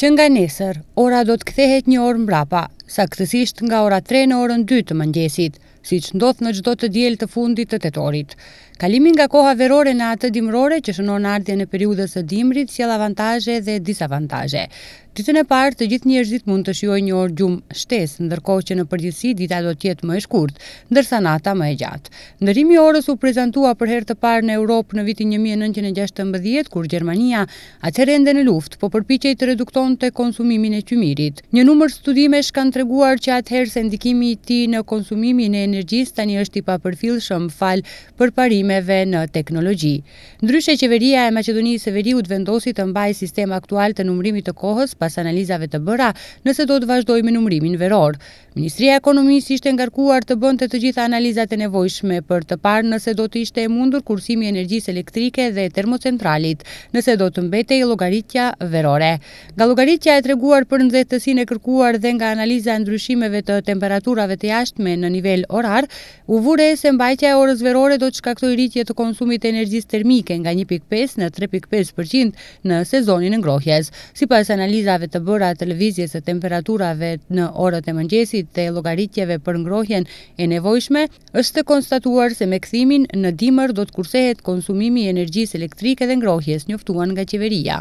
që nga nesër, ora do të kthehet një orë mbrapa, sa këtësisht nga ora 3 në orën 2 të mëngjesit si që ndodhë në gjdo të djelë të fundit të tetorit. Kalimin nga koha verore në atë dimrore që shënon në ardhje në periudës të dimrit, sjell avantaje dhe disavantaje. Ditën e parë të gjithë njerëzit mund të shioj një orë gjumë shtesë, ndërkohë që në përgjithësi dita do të jetë më e shkurt, ndërsa nata më e gjatë. Ndërimi i orës u prezantua për herë të parë në Europë në vitin 1916 kur Gjermania, atëherë ende në luftë, po përpiqej të reduktonte konsumimin e qymirit. Një numër studimesh kanë treguar që atëherë se ndikimi i ti tij në konsumimin e energjisë tani është i papërfillshëm fal përparimeve në teknologji. Ndryshe qeveria e Maqedonisë së Veriut vendosi të mbajë sistem aktual të numrimit të kohës pas analizave të bëra, nëse do të vazhdojë me numrimin veror. Ministria Ekonomisë ishte ngarkuar të bënd të të gjitha analizat e nevojshme për të parë nëse do të ishte e mundur kursimi energjisë elektrike dhe termocentralit, nëse do të mbete i logaritja verore. Nga logaritja e treguar për nëzhetësin e kërkuar dhe nga analiza ndryshimeve të temperaturave të jashtme në nivel orar, u vure se mbajtja e orës verore do të shkaktoj rritje të konsumit energjisë termike nga 1.5 në 3.5% në sezonin ngrohjes. Si pas analizave të bëra televizjes e temperaturave në orët e mëngjesit, dhe logaritjeve për ngrohjen e nevojshme, është të konstatuar se me këthimin në dimër do të kursehet konsumimi energjis elektrike dhe ngrohjes njoftuan nga qeveria.